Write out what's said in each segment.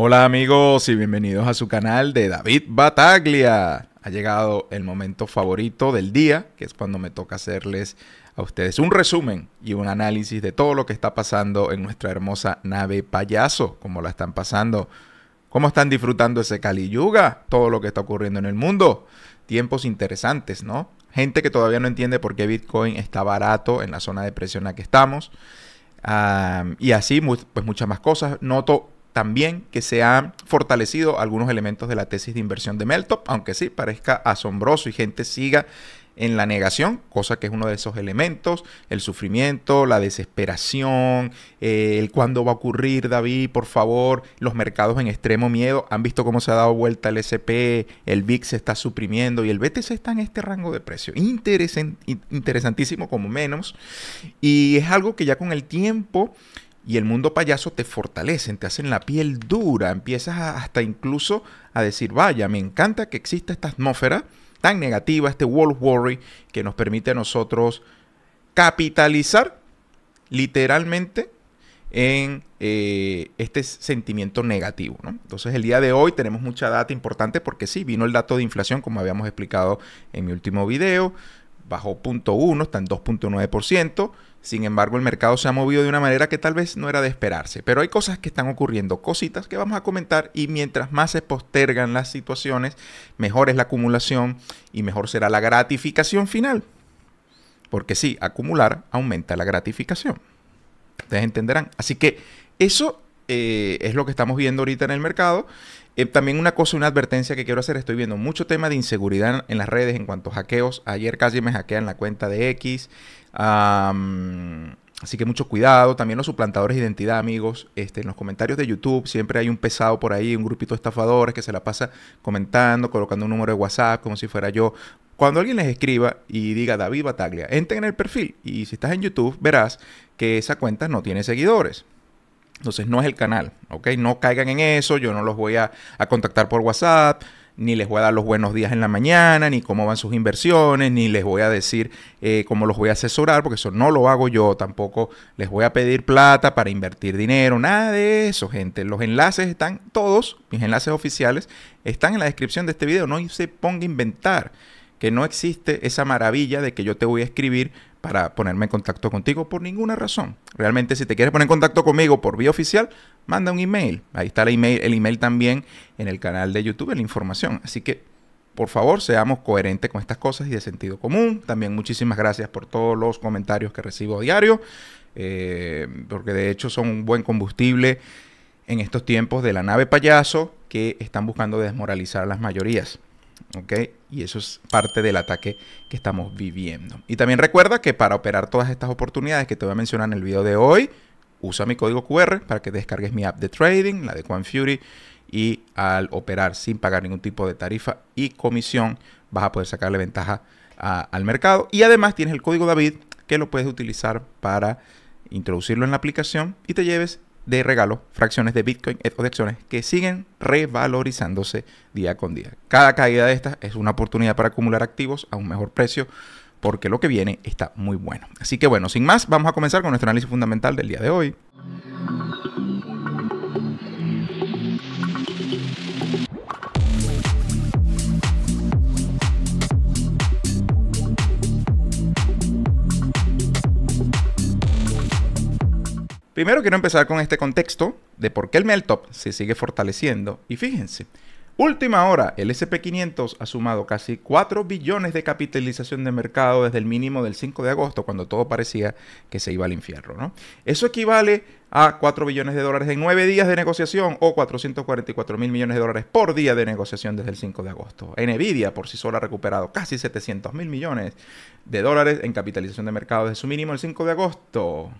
Hola amigos y bienvenidos a su canal de David Bataglia. Ha llegado el momento favorito del día, que es cuando me toca hacerles a ustedes un resumen y un análisis de todo lo que está pasando en nuestra hermosa nave payaso, cómo la están pasando, cómo están disfrutando ese Kali Yuga, todo lo que está ocurriendo en el mundo. Tiempos interesantes, ¿no? Gente que todavía no entiende por qué Bitcoin está barato en la zona de presión en la que estamos. Ah, y así, pues muchas más cosas. Noto también que se han fortalecido algunos elementos de la tesis de inversión de Meltop, aunque sí parezca asombroso y gente siga en la negación, cosa que es uno de esos elementos, el sufrimiento, la desesperación, eh, el cuándo va a ocurrir, David, por favor, los mercados en extremo miedo, han visto cómo se ha dado vuelta el SP, el VIX se está suprimiendo y el BTC está en este rango de precio, interesantísimo como menos, y es algo que ya con el tiempo y el mundo payaso te fortalecen, te hacen la piel dura, empiezas hasta incluso a decir, vaya, me encanta que exista esta atmósfera tan negativa, este world worry, que nos permite a nosotros capitalizar literalmente en eh, este sentimiento negativo. Entonces el día de hoy tenemos mucha data importante porque sí, vino el dato de inflación como habíamos explicado en mi último video, bajó 0.1, está en 2.9%. Sin embargo, el mercado se ha movido de una manera que tal vez no era de esperarse, pero hay cosas que están ocurriendo, cositas que vamos a comentar y mientras más se postergan las situaciones, mejor es la acumulación y mejor será la gratificación final. Porque sí, acumular aumenta la gratificación. Ustedes entenderán. Así que eso eh, es lo que estamos viendo ahorita en el mercado eh, también una cosa, una advertencia que quiero hacer, estoy viendo mucho tema de inseguridad en las redes en cuanto a hackeos. Ayer casi me hackean la cuenta de X. Así que mucho cuidado. También los suplantadores de identidad, amigos. Este, en los comentarios de YouTube siempre hay un pesado por ahí, un grupito de estafadores que se la pasa comentando, colocando un número de WhatsApp como si fuera yo. Cuando alguien les escriba y diga David Bataglia, entren en el perfil y si estás en YouTube verás que esa cuenta no tiene seguidores. Entonces no es el canal, ¿ok? No caigan en eso, yo no los voy a, contactar por WhatsApp, ni les voy a dar los buenos días en la mañana, ni cómo van sus inversiones, ni les voy a decir eh, cómo los voy a asesorar, porque eso no lo hago yo, tampoco les voy a pedir plata para invertir dinero, nada de eso, gente. Los enlaces están todos, mis enlaces oficiales, están en la descripción de este video, no se ponga a inventar que no existe esa maravilla de que yo te voy a escribir para ponerme en contacto contigo por ninguna razón. Realmente si te quieres poner en contacto conmigo por vía oficial, manda un email. Ahí está el email, el email también en el canal de YouTube, la información. Así que, por favor, seamos coherentes con estas cosas y de sentido común. También muchísimas gracias por todos los comentarios que recibo a diario, eh, porque de hecho son un buen combustible en estos tiempos de la nave payaso que están buscando desmoralizar a las mayorías. ¿ok? Y eso es parte del ataque que estamos viviendo. Y también recuerda que para operar todas estas oportunidades que te voy a mencionar en el video de hoy, usa mi código QR para que descargues mi app de trading, la de Fury, y al operar sin pagar ningún tipo de tarifa y comisión, vas a poder sacarle ventaja al mercado. Y además tienes el código David que lo puedes utilizar para introducirlo en la aplicación y te lleves de regalo fracciones de Bitcoin o de acciones que siguen revalorizándose día con día. Cada caída de estas es una oportunidad para acumular activos a un mejor precio porque lo que viene está muy bueno. Así que bueno, sin más, vamos a comenzar con nuestro análisis fundamental del día de hoy. Primero quiero empezar con este contexto de por qué el Meltop se sigue fortaleciendo. Y fíjense, última hora, el SP500 ha sumado casi 4 billones de capitalización de mercado desde el mínimo del 5 de agosto, cuando todo parecía que se iba al infierno. ¿no? Eso equivale a 4 billones de dólares en 9 días de negociación o 444 mil millones de dólares por día de negociación desde el 5 de agosto. Nvidia por sí sola ha recuperado casi 700 mil millones de dólares en capitalización de mercado desde su mínimo el 5 de agosto.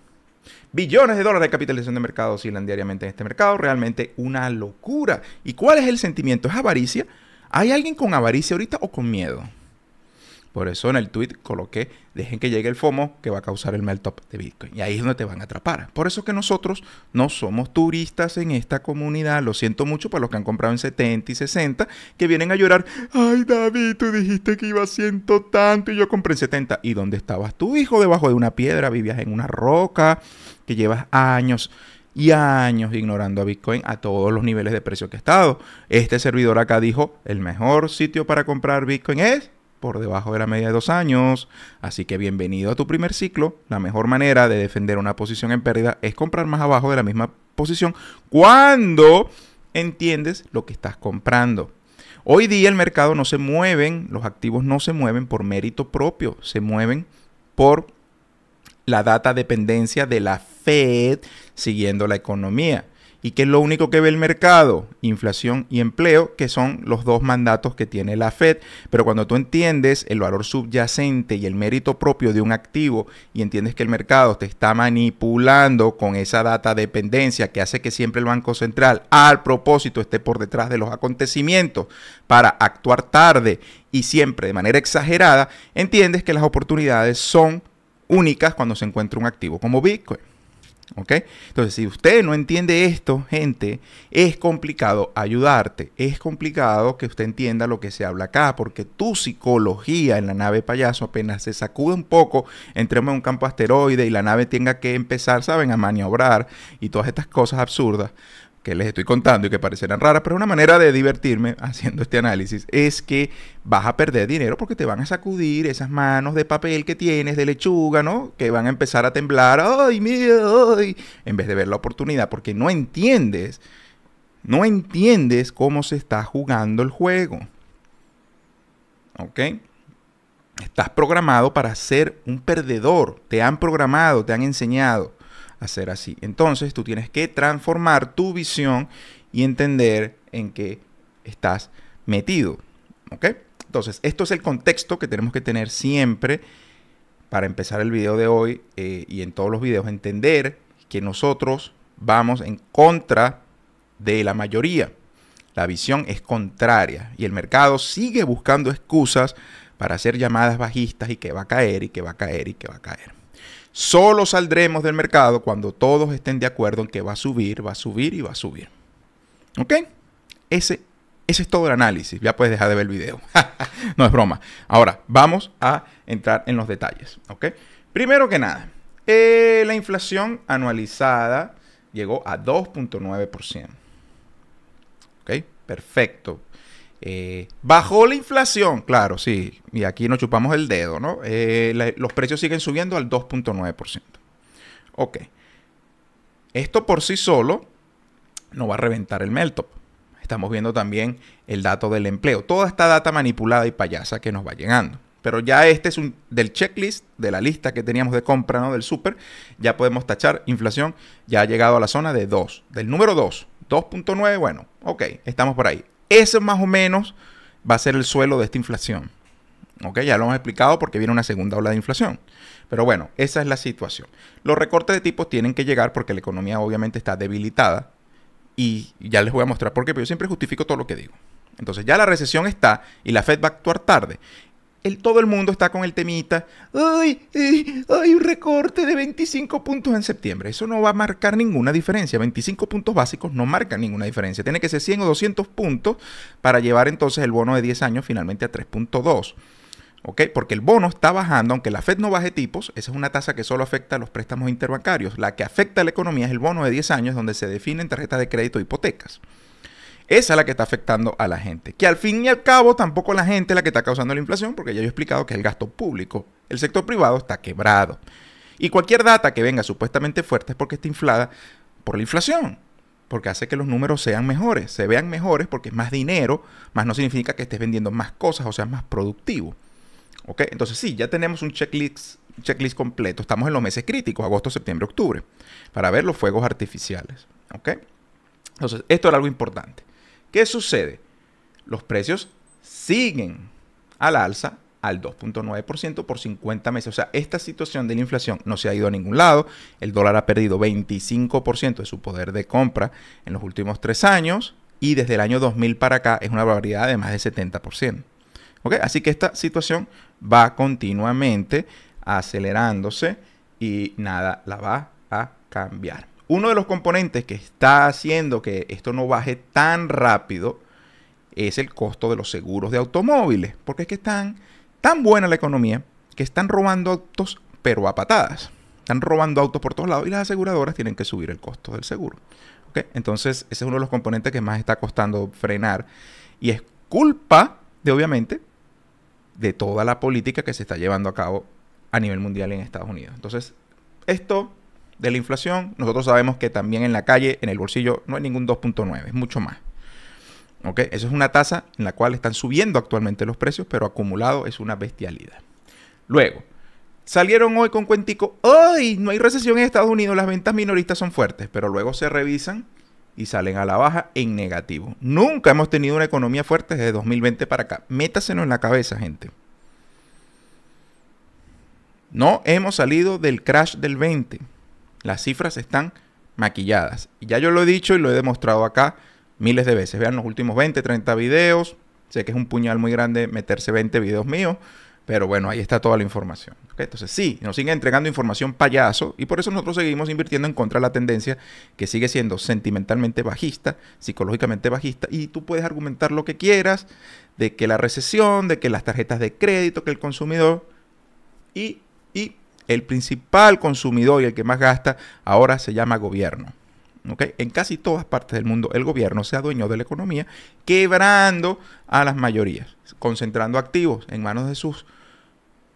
Billones de dólares de capitalización de mercado oscilan diariamente en este mercado, realmente una locura. ¿Y cuál es el sentimiento? ¿Es avaricia? ¿Hay alguien con avaricia ahorita o con miedo? Por eso en el tweet coloqué, dejen que llegue el FOMO que va a causar el meltop de Bitcoin. Y ahí es donde te van a atrapar. Por eso que nosotros no somos turistas en esta comunidad. Lo siento mucho para los que han comprado en 70 y 60, que vienen a llorar, ay David, tú dijiste que iba a ciento tanto y yo compré en 70. ¿Y dónde estabas tú, hijo? Debajo de una piedra, vivías en una roca, que llevas años y años ignorando a Bitcoin a todos los niveles de precio que ha estado. Este servidor acá dijo, el mejor sitio para comprar Bitcoin es por debajo de la media de dos años. Así que bienvenido a tu primer ciclo. La mejor manera de defender una posición en pérdida es comprar más abajo de la misma posición cuando entiendes lo que estás comprando. Hoy día el mercado no se mueven, los activos no se mueven por mérito propio, se mueven por la data dependencia de la Fed siguiendo la economía. ¿Y qué es lo único que ve el mercado? Inflación y empleo, que son los dos mandatos que tiene la Fed. Pero cuando tú entiendes el valor subyacente y el mérito propio de un activo y entiendes que el mercado te está manipulando con esa data de dependencia que hace que siempre el Banco Central al propósito esté por detrás de los acontecimientos para actuar tarde y siempre de manera exagerada, entiendes que las oportunidades son únicas cuando se encuentra un activo como Bitcoin. Entonces, si usted no entiende esto, gente, es complicado ayudarte. Es complicado que usted entienda lo que se habla acá, porque tu psicología en la nave payaso apenas se sacude un poco, entremos en un campo asteroide y la nave tenga que empezar, ¿saben?, a maniobrar y todas estas cosas absurdas que les estoy contando y que parecerán raras, pero una manera de divertirme haciendo este análisis es que vas a perder dinero porque te van a sacudir esas manos de papel que tienes, de lechuga, ¿no? Que van a empezar a temblar, ¡ay, En vez de ver la oportunidad, porque no entiendes, no entiendes cómo se está jugando el juego. ¿Ok? Estás programado para ser un perdedor, te han programado, te han enseñado hacer así. Entonces tú tienes que transformar tu visión y entender en qué estás metido. ¿Ok? Entonces, esto es el contexto que tenemos que tener siempre para empezar el video de hoy eh, y en todos los videos. Entender que nosotros vamos en contra de la mayoría. La visión es contraria y el mercado sigue buscando excusas para hacer llamadas bajistas y que va a caer y que va a caer y que va a caer. Solo saldremos del mercado cuando todos estén de acuerdo en que va a subir, va a subir y va a subir. ¿Ok? Ese, ese es todo el análisis. Ya puedes dejar de ver el video. no es broma. Ahora, vamos a entrar en los detalles. ¿Ok? Primero que nada, eh, la inflación anualizada llegó a 2.9%. ¿Ok? Perfecto. Eh, bajó la inflación, claro, sí, y aquí nos chupamos el dedo, ¿no? Eh, los precios siguen subiendo al 2.9%. Ok. Esto por sí solo no va a reventar el meltop. Estamos viendo también el dato del empleo, toda esta data manipulada y payasa que nos va llegando. Pero ya este es un del checklist, de la lista que teníamos de compra, ¿no? Del super ya podemos tachar inflación, ya ha llegado a la zona de 2, del número 2, 2.9, bueno, ok, estamos por ahí. Eso más o menos va a ser el suelo de esta inflación. ¿Ok? Ya lo hemos explicado porque viene una segunda ola de inflación. Pero bueno, esa es la situación. Los recortes de tipos tienen que llegar porque la economía obviamente está debilitada. Y ya les voy a mostrar por qué, pero yo siempre justifico todo lo que digo. Entonces ya la recesión está y la Fed va a actuar tarde el, todo el mundo está con el temita, ¡ay, un recorte de 25 puntos en septiembre! Eso no va a marcar ninguna diferencia. 25 puntos básicos no marcan ninguna diferencia. Tiene que ser 100 o 200 puntos para llevar entonces el bono de 10 años finalmente a 3.2. ¿ok? Porque el bono está bajando, aunque la Fed no baje tipos, esa es una tasa que solo afecta a los préstamos interbancarios. La que afecta a la economía es el bono de 10 años, donde se definen tarjetas de crédito e hipotecas. Esa es la que está afectando a la gente. Que al fin y al cabo tampoco la gente es la que está causando la inflación, porque ya yo he explicado que es el gasto público. El sector privado está quebrado. Y cualquier data que venga supuestamente fuerte es porque está inflada por la inflación. Porque hace que los números sean mejores, se vean mejores porque es más dinero, más no significa que estés vendiendo más cosas o seas más productivo. ¿Ok? Entonces sí, ya tenemos un checklist, completo. Estamos en los meses críticos, agosto, septiembre, octubre, para ver los fuegos artificiales. ¿Ok? Entonces, esto era algo importante. ¿Qué sucede? Los precios siguen al alza al 2.9% por 50 meses. O sea, esta situación de la inflación no se ha ido a ningún lado. El dólar ha perdido 25% de su poder de compra en los últimos tres años y desde el año 2000 para acá es una barbaridad de más de 70%. Así que esta situación va continuamente acelerándose y nada la va a cambiar. Uno de los componentes que está haciendo que esto no baje tan rápido es el costo de los seguros de automóviles, porque es que están tan buena la economía que están robando autos pero a patadas. Están robando autos por todos lados y las aseguradoras tienen que subir el costo del seguro. Entonces, ese es uno de los componentes que más está costando frenar y es culpa de, obviamente, de toda la política que se está llevando a cabo a nivel mundial en Estados Unidos. Entonces, esto de la inflación, nosotros sabemos que también en la calle, en el bolsillo, no hay ningún 2.9, es mucho más. ¿Ok? Eso es una tasa en la cual están subiendo actualmente los precios, pero acumulado es una bestialidad. Luego, salieron hoy con cuentico, ¡ay! No hay recesión en Estados Unidos, las ventas minoristas son fuertes, pero luego se revisan y salen a la baja en negativo. Nunca hemos tenido una economía fuerte desde 2020 para acá. Métaselo en la cabeza, gente. No hemos salido del crash del 20. Las cifras están maquilladas. ya yo lo he dicho y lo he demostrado acá miles de veces. Vean los últimos 20, 30 videos. Sé que es un puñal muy grande meterse 20 videos míos, pero bueno, ahí está toda la información. Entonces sí, nos siguen entregando información payaso y por eso nosotros seguimos invirtiendo en contra de la tendencia que sigue siendo sentimentalmente bajista, psicológicamente bajista. Y tú puedes argumentar lo que quieras de que la recesión, de que las tarjetas de crédito, que el consumidor y, y el principal consumidor y el que más gasta ahora se llama gobierno. En casi todas partes del mundo el gobierno se adueñó de la economía, quebrando a las mayorías, concentrando activos en manos de sus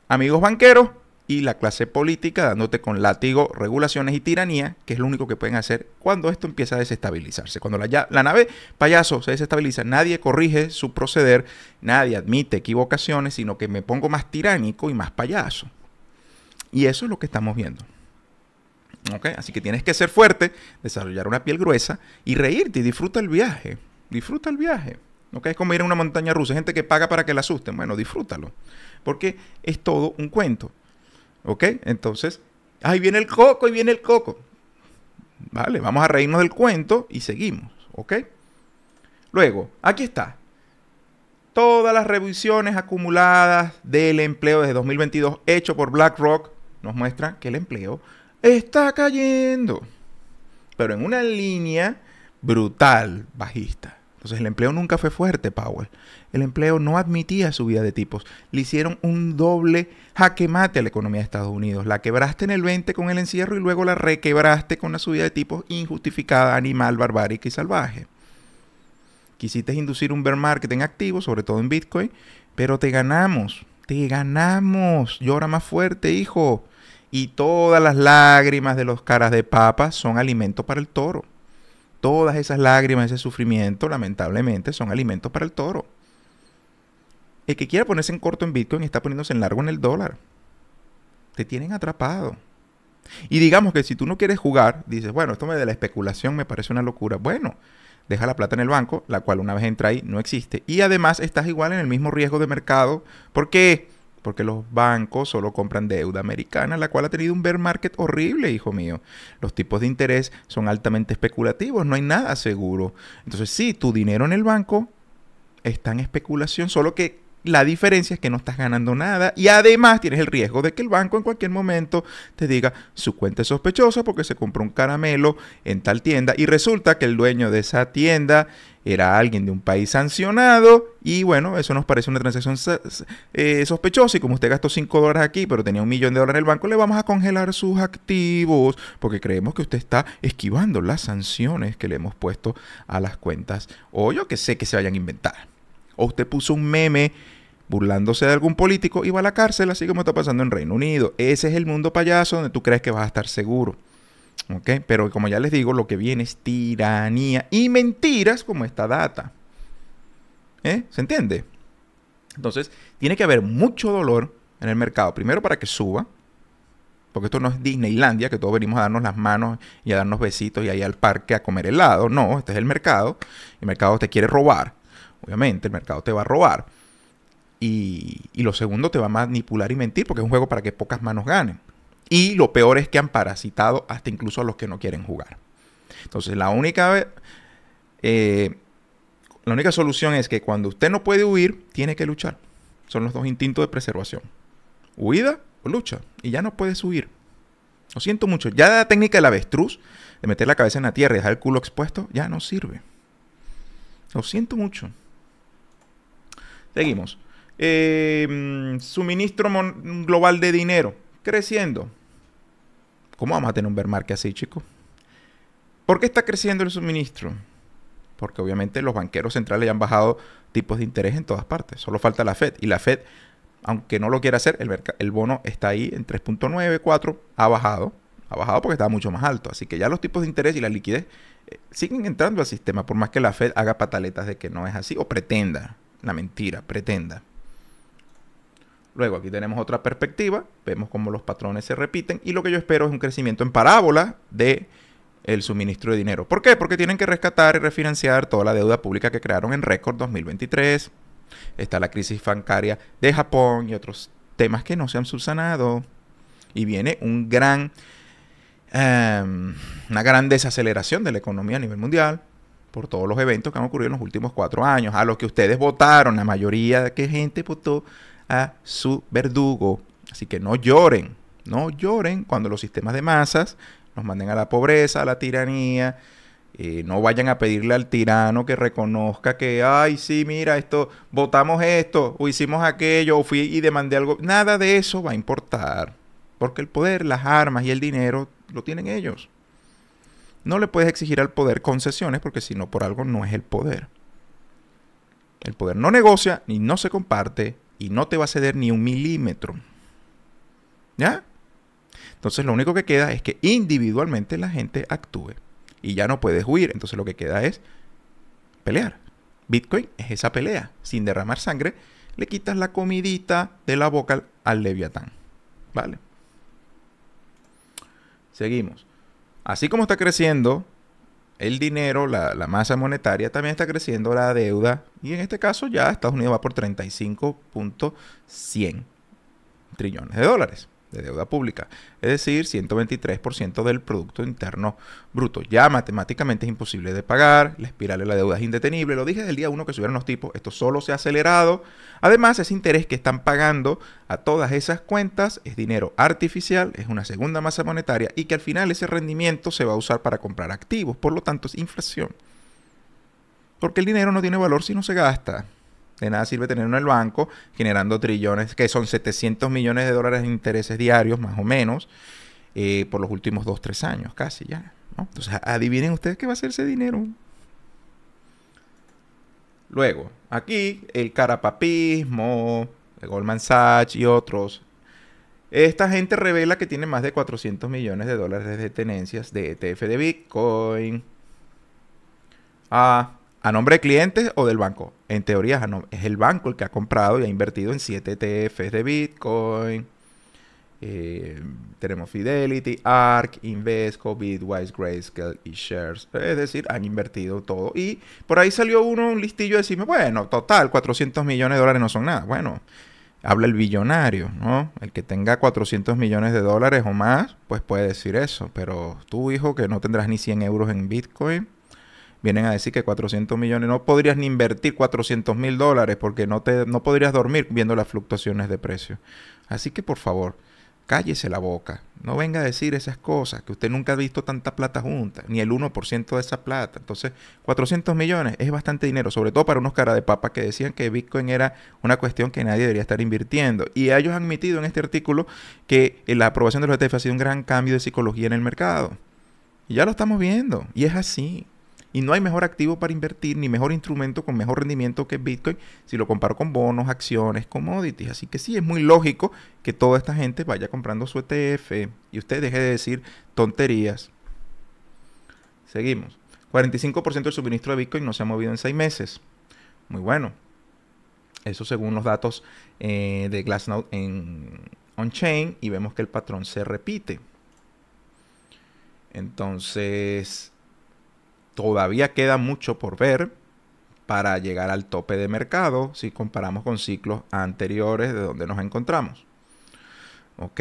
amigos banqueros y la clase política dándote con látigo, regulaciones y tiranía, que es lo único que pueden hacer cuando esto empieza a desestabilizarse. Cuando la nave payaso se desestabiliza, nadie corrige su proceder, nadie admite equivocaciones, sino que me pongo más tiránico y más payaso. Y eso es lo que estamos viendo. ¿ok? Así que tienes que ser fuerte, desarrollar una piel gruesa y reírte y disfruta el viaje. Disfruta el viaje. ¿Okay? Es como ir a una montaña rusa. Hay gente que paga para que la asusten. Bueno, disfrútalo. Porque es todo un cuento. ¿Ok? Entonces, ahí viene el coco, y viene el coco. Vale, vamos a reírnos del cuento y seguimos. ¿Ok? Luego, aquí está. Todas las revisiones acumuladas del empleo desde 2022 hecho por BlackRock nos muestra que el empleo está cayendo, pero en una línea brutal bajista. Entonces el empleo nunca fue fuerte, Powell. El empleo no admitía subida de tipos. Le hicieron un doble jaque mate a la economía de Estados Unidos. La quebraste en el 20 con el encierro y luego la requebraste con una subida de tipos injustificada, animal, barbárica y salvaje. Quisiste inducir un bear market en activo, sobre todo en Bitcoin, pero te ganamos. Te ganamos. Llora más fuerte, hijo. Y todas las lágrimas de los caras de papa son alimento para el toro. Todas esas lágrimas, ese sufrimiento, lamentablemente, son alimentos para el toro. El que quiera ponerse en corto en Bitcoin está poniéndose en largo en el dólar. Te tienen atrapado. Y digamos que si tú no quieres jugar, dices, bueno, esto me de la especulación me parece una locura. Bueno, deja la plata en el banco, la cual una vez entra ahí no existe. Y además estás igual en el mismo riesgo de mercado. porque porque los bancos solo compran deuda americana, la cual ha tenido un bear market horrible, hijo mío. Los tipos de interés son altamente especulativos, no hay nada seguro. Entonces, sí, tu dinero en el banco está en especulación, solo que la diferencia es que no estás ganando nada y además tienes el riesgo de que el banco en cualquier momento te diga su cuenta es sospechosa porque se compró un caramelo en tal tienda y resulta que el dueño de esa tienda era alguien de un país sancionado y bueno, eso nos parece una transacción eh, sospechosa y como usted gastó 5 dólares aquí pero tenía un millón de dólares en el banco, le vamos a congelar sus activos porque creemos que usted está esquivando las sanciones que le hemos puesto a las cuentas o yo que sé que se vayan a inventar o usted puso un meme burlándose de algún político y va a la cárcel, así como está pasando en Reino Unido. Ese es el mundo payaso donde tú crees que vas a estar seguro. Pero como ya les digo, lo que viene es tiranía y mentiras como esta data. ¿Eh? ¿Se entiende? Entonces, tiene que haber mucho dolor en el mercado. Primero para que suba, porque esto no es Disneylandia, que todos venimos a darnos las manos y a darnos besitos y ahí al parque a comer helado. No, este es el mercado. El mercado te quiere robar. Obviamente, el mercado te va a robar. Y, lo segundo, te va a manipular y mentir porque es un juego para que pocas manos ganen. Y lo peor es que han parasitado hasta incluso a los que no quieren jugar. Entonces, la única, eh, la única solución es que cuando usted no puede huir, tiene que luchar. Son los dos instintos de preservación. Huida o lucha. Y ya no puedes huir. Lo siento mucho. Ya la técnica del avestruz, de meter la cabeza en la tierra y dejar el culo expuesto, ya no sirve. Lo siento mucho. Seguimos. Eh, suministro global de dinero creciendo. ¿Cómo vamos a tener un bear así, chicos? ¿Por qué está creciendo el suministro? Porque obviamente los banqueros centrales ya han bajado tipos de interés en todas partes. Solo falta la Fed. Y la Fed, aunque no lo quiera hacer, el, bono está ahí en 3.94, ha bajado. Ha bajado porque está mucho más alto. Así que ya los tipos de interés y la liquidez eh, siguen entrando al sistema, por más que la Fed haga pataletas de que no es así o pretenda la mentira, pretenda. Luego aquí tenemos otra perspectiva, vemos cómo los patrones se repiten y lo que yo espero es un crecimiento en parábola de el suministro de dinero. ¿Por qué? Porque tienen que rescatar y refinanciar toda la deuda pública que crearon en récord 2023. Está la crisis bancaria de Japón y otros temas que no se han subsanado. Y viene un gran, em, una gran desaceleración de la economía a nivel mundial por todos los eventos que han ocurrido en los últimos cuatro años, a los que ustedes votaron, la mayoría de que gente votó a su verdugo. Así que no lloren, no lloren cuando los sistemas de masas nos manden a la pobreza, a la tiranía. Eh, no vayan a pedirle al tirano que reconozca que, ay, sí, mira, esto, votamos esto, o hicimos aquello, o fui y demandé algo. Nada de eso va a importar, porque el poder, las armas y el dinero lo tienen ellos. No le puedes exigir al poder concesiones porque si no por algo no es el poder. El poder no negocia ni no se comparte y no te va a ceder ni un milímetro. ¿Ya? Entonces lo único que queda es que individualmente la gente actúe y ya no puedes huir. Entonces lo que queda es pelear. Bitcoin es esa pelea. Sin derramar sangre, le quitas la comidita de la boca al leviatán. ¿Vale? Seguimos así como está creciendo el dinero, la, masa monetaria, también está creciendo la deuda. Y en este caso ya Estados Unidos va por 35.100 trillones de dólares de deuda pública, es decir, 123% del Producto Interno Bruto. Ya matemáticamente es imposible de pagar, la espiral de la deuda es indetenible, lo dije desde el día uno que subieron los tipos, esto solo se ha acelerado. Además, ese interés que están pagando a todas esas cuentas es dinero artificial, es una segunda masa monetaria y que al final ese rendimiento se va a usar para comprar activos, por lo tanto es inflación. Porque el dinero no tiene valor si no se gasta. De nada sirve tenerlo en el banco generando trillones, que son 700 millones de dólares en intereses diarios, más o menos, eh, por los últimos 2, 3 años, casi ya. Entonces, adivinen ustedes qué va a hacer ese dinero. Luego, aquí el carapapismo, el Goldman Sachs y otros. Esta gente revela que tiene más de 400 millones de dólares de tenencias de ETF de Bitcoin. Ah, a nombre de clientes o del banco. En teoría es el banco el que ha comprado y ha invertido en 7 ETFs de Bitcoin. Eh, tenemos Fidelity, ARC, Invesco, Bitwise, Grayscale y Shares. Es decir, han invertido todo. Y por ahí salió uno, un listillo, de decirme, bueno, total, 400 millones de dólares no son nada. Bueno, habla el billonario, ¿no? El que tenga 400 millones de dólares o más, pues puede decir eso. Pero tú, hijo, que no tendrás ni 100 euros en Bitcoin, vienen a decir que 400 millones, no podrías ni invertir 400 mil dólares porque no, te, no podrías dormir viendo las fluctuaciones de precio. Así que por favor, cállese la boca, no venga a decir esas cosas, que usted nunca ha visto tanta plata junta, ni el 1% de esa plata. Entonces, 400 millones es bastante dinero, sobre todo para unos cara de papa que decían que Bitcoin era una cuestión que nadie debería estar invirtiendo. Y ellos han admitido en este artículo que la aprobación de los ETF ha sido un gran cambio de psicología en el mercado. Y ya lo estamos viendo, y es así. Y no hay mejor activo para invertir ni mejor instrumento con mejor rendimiento que Bitcoin si lo comparo con bonos, acciones, commodities. Así que sí, es muy lógico que toda esta gente vaya comprando su ETF y usted deje de decir tonterías. Seguimos. 45% del suministro de Bitcoin no se ha movido en 6 meses. Muy bueno. Eso según los datos eh, de Glassnode en on-chain y vemos que el patrón se repite. Entonces, todavía queda mucho por ver para llegar al tope de mercado si comparamos con ciclos anteriores de donde nos encontramos. ¿Ok?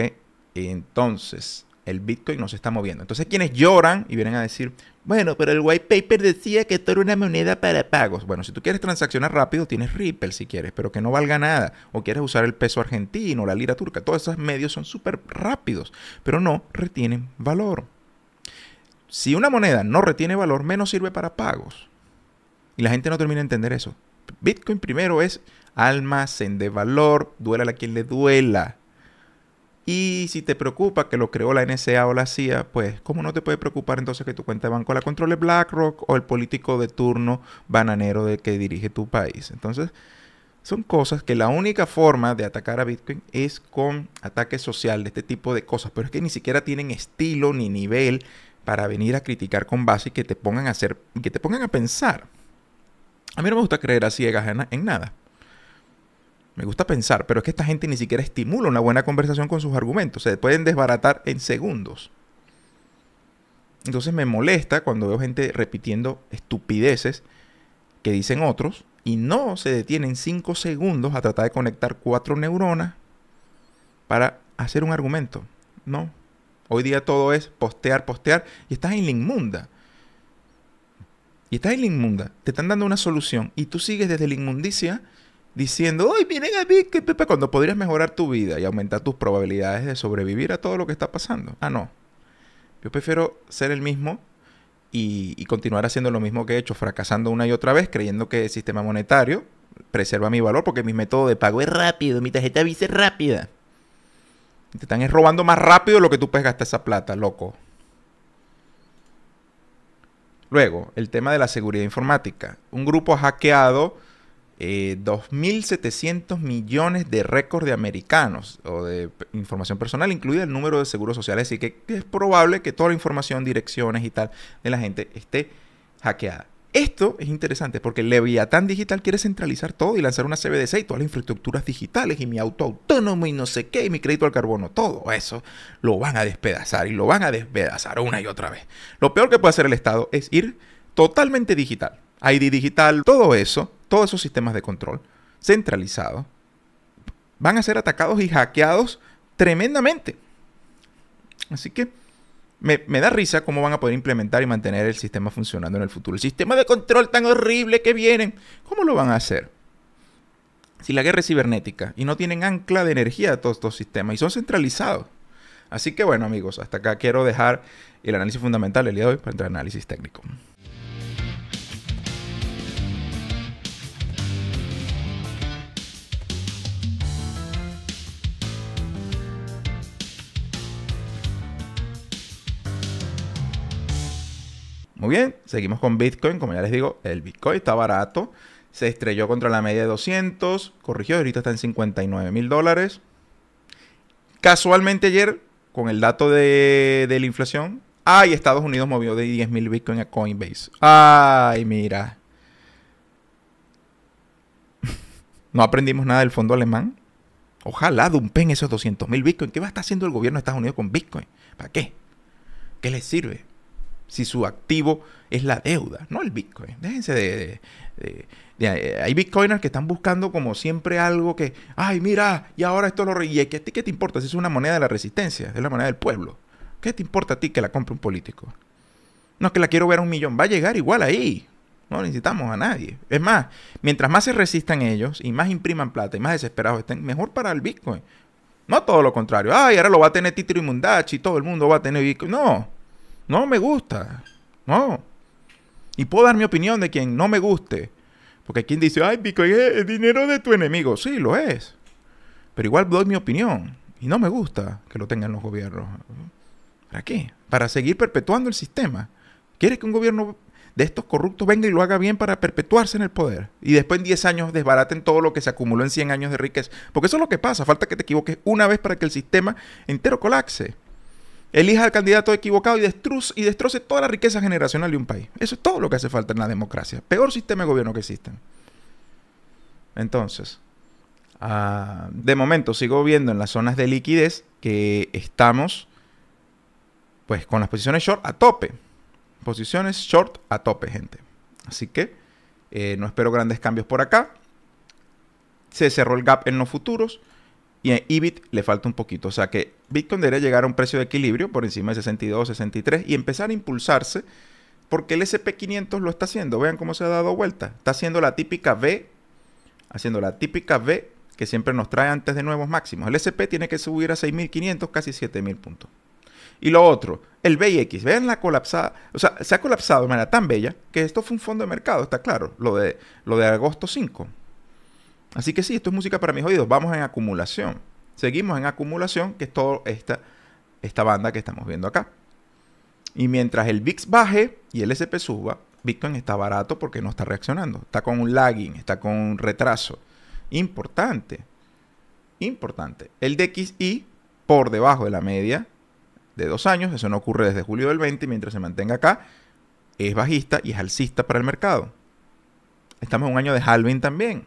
Entonces, el Bitcoin no se está moviendo. Entonces, quienes lloran y vienen a decir, bueno, pero el white paper decía que esto era una moneda para pagos. Bueno, si tú quieres transaccionar rápido, tienes Ripple si quieres, pero que no valga nada. O quieres usar el peso argentino, la lira turca. Todos esos medios son súper rápidos, pero no retienen valor si una moneda no retiene valor, menos sirve para pagos. Y la gente no termina de entender eso. Bitcoin primero es almacén de valor, duela a quien le duela. Y si te preocupa que lo creó la NSA o la CIA, pues ¿cómo no te puede preocupar entonces que tu cuenta de banco la controle BlackRock o el político de turno bananero de que dirige tu país? Entonces, son cosas que la única forma de atacar a Bitcoin es con ataque social de este tipo de cosas, pero es que ni siquiera tienen estilo ni nivel para venir a criticar con base y que te pongan a hacer, que te pongan a pensar. A mí no me gusta creer a ciegas en, en nada. Me gusta pensar, pero es que esta gente ni siquiera estimula una buena conversación con sus argumentos. Se pueden desbaratar en segundos. Entonces me molesta cuando veo gente repitiendo estupideces que dicen otros y no se detienen 5 segundos a tratar de conectar cuatro neuronas para hacer un argumento. No, Hoy día todo es postear, postear y estás en la inmunda. Y estás en la inmunda. Te están dando una solución y tú sigues desde la inmundicia diciendo, ¡ay, miren a mí! Que pepe", cuando podrías mejorar tu vida y aumentar tus probabilidades de sobrevivir a todo lo que está pasando. Ah, no. Yo prefiero ser el mismo y, continuar haciendo lo mismo que he hecho, fracasando una y otra vez, creyendo que el sistema monetario preserva mi valor porque mi método de pago es rápido, mi tarjeta Visa es rápida. Te están robando más rápido lo que tú puedes gastar esa plata, loco. Luego, el tema de la seguridad informática. Un grupo ha hackeado 2.700 eh, millones de récords de americanos o de información personal, incluida el número de seguros sociales. Así que es probable que toda la información, direcciones y tal de la gente esté hackeada. Esto es interesante porque Leviatán Digital quiere centralizar todo y lanzar una CBDC y todas las infraestructuras digitales y mi auto autónomo y no sé qué y mi crédito al carbono. Todo eso lo van a despedazar y lo van a despedazar una y otra vez. Lo peor que puede hacer el Estado es ir totalmente digital. ID digital, todo eso, todos esos sistemas de control centralizados van a ser atacados y hackeados tremendamente. Así que me, da risa cómo van a poder implementar y mantener el sistema funcionando en el futuro. El sistema de control tan horrible que vienen, ¿cómo lo van a hacer? Si la guerra es cibernética y no tienen ancla de energía de todos estos sistemas y son centralizados. Así que bueno amigos, hasta acá quiero dejar el análisis fundamental el día de hoy para entrar al análisis técnico. bien. Seguimos con Bitcoin. Como ya les digo, el Bitcoin está barato. Se estrelló contra la media de 200. Corrigió. Ahorita está en 59 mil dólares. Casualmente ayer, con el dato de, la inflación. ¡Ay! Estados Unidos movió de 10 mil Bitcoin a Coinbase. ¡Ay, mira! no aprendimos nada del fondo alemán. Ojalá dumpen esos 200 mil Bitcoin. ¿Qué va a estar haciendo el gobierno de Estados Unidos con Bitcoin? ¿Para qué? ¿Qué les sirve? si su activo es la deuda, no el Bitcoin. Déjense de... Eh, hay bitcoiners que están buscando como siempre algo que, ay, mira, y ahora esto lo... Re qué, qué te importa? Si es una moneda de la resistencia, es la moneda del pueblo. ¿Qué te importa a ti que la compre un político? No es que la quiero ver a un millón, va a llegar igual ahí. No necesitamos a nadie. Es más, mientras más se resistan ellos y más impriman plata y más desesperados estén, mejor para el Bitcoin. No todo lo contrario. Ay, ahora lo va a tener y Mundachi, todo el mundo va a tener Bitcoin. No. No me gusta. No. Y puedo dar mi opinión de quien no me guste. Porque quien dice, ay, pico, es dinero de tu enemigo. Sí, lo es. Pero igual doy mi opinión. Y no me gusta que lo tengan los gobiernos. ¿Para qué? Para seguir perpetuando el sistema. ¿Quieres que un gobierno de estos corruptos venga y lo haga bien para perpetuarse en el poder? Y después en 10 años desbaraten todo lo que se acumuló en 100 años de riqueza. Porque eso es lo que pasa. Falta que te equivoques una vez para que el sistema entero colapse elija al candidato equivocado y, y destroce toda la riqueza generacional de un país. Eso es todo lo que hace falta en la democracia. Peor sistema de gobierno que existe. Entonces, ah, de momento sigo viendo en las zonas de liquidez que estamos pues con las posiciones short a tope. Posiciones short a tope, gente. Así que eh, no espero grandes cambios por acá. Se cerró el gap en los futuros y en EBIT le falta un poquito. O sea que Bitcoin debería llegar a un precio de equilibrio por encima de 62, 63 y empezar a impulsarse porque el SP500 lo está haciendo. Vean cómo se ha dado vuelta. Está haciendo la típica V, haciendo la típica V que siempre nos trae antes de nuevos máximos. El SP tiene que subir a 6.500, casi 7.000 puntos. Y lo otro, el BX, vean la colapsada, o sea, se ha colapsado de manera tan bella que esto fue un fondo de mercado, está claro, lo de, lo de agosto 5. Así que sí, esto es música para mis oídos. Vamos en acumulación. Seguimos en acumulación, que es toda esta, esta banda que estamos viendo acá. Y mientras el VIX baje y el SP suba, Bitcoin está barato porque no está reaccionando. Está con un lagging, está con un retraso. Importante. Importante. El DXI por debajo de la media de dos años, eso no ocurre desde julio del 20, mientras se mantenga acá, es bajista y es alcista para el mercado. Estamos en un año de halving también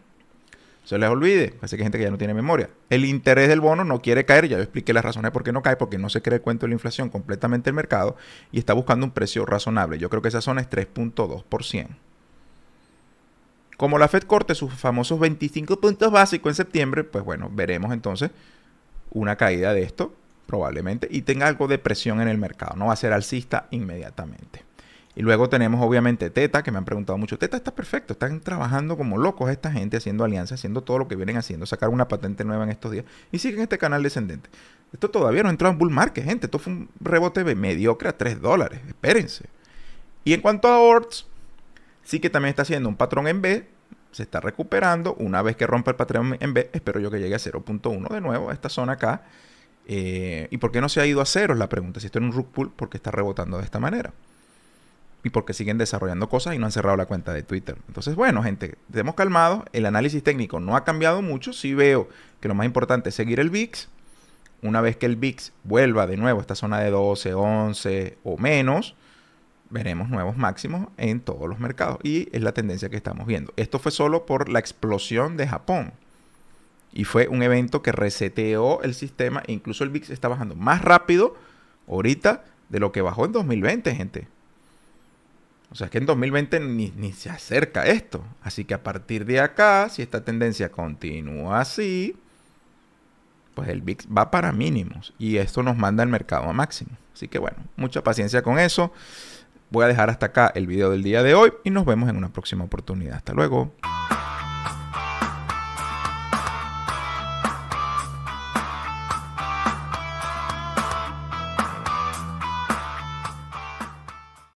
se les olvide. Así que hay gente que ya no tiene memoria. El interés del bono no quiere caer, ya yo expliqué las razones por qué no cae, porque no se cree el cuento de la inflación completamente el mercado y está buscando un precio razonable. Yo creo que esa zona es 3.2%. Como la Fed corte sus famosos 25 puntos básicos en septiembre, pues bueno, veremos entonces una caída de esto probablemente y tenga algo de presión en el mercado. No va a ser alcista inmediatamente. Y luego tenemos obviamente Teta, que me han preguntado mucho, Teta está perfecto, están trabajando como locos esta gente, haciendo alianzas, haciendo todo lo que vienen haciendo, sacar una patente nueva en estos días y siguen este canal descendente. Esto todavía no entró en bull market, gente, esto fue un rebote mediocre a 3 dólares, espérense. Y en cuanto a ORTS, sí que también está haciendo un patrón en B, se está recuperando, una vez que rompa el patrón en B, espero yo que llegue a 0.1 de nuevo, a esta zona acá. Eh, ¿Y por qué no se ha ido a cero? Es la pregunta. Si esto en un rug pull, ¿por qué está rebotando de esta manera? y porque siguen desarrollando cosas y no han cerrado la cuenta de Twitter. Entonces, bueno, gente, estemos calmados. El análisis técnico no ha cambiado mucho. Sí veo que lo más importante es seguir el VIX. Una vez que el VIX vuelva de nuevo a esta zona de 12, 11 o menos, veremos nuevos máximos en todos los mercados. Y es la tendencia que estamos viendo. Esto fue solo por la explosión de Japón. Y fue un evento que reseteó el sistema. incluso el VIX está bajando más rápido ahorita de lo que bajó en 2020, gente. O sea, es que en 2020 ni, se acerca esto. Así que a partir de acá, si esta tendencia continúa así, pues el VIX va para mínimos y esto nos manda el mercado a máximo. Así que bueno, mucha paciencia con eso. Voy a dejar hasta acá el video del día de hoy y nos vemos en una próxima oportunidad. Hasta luego.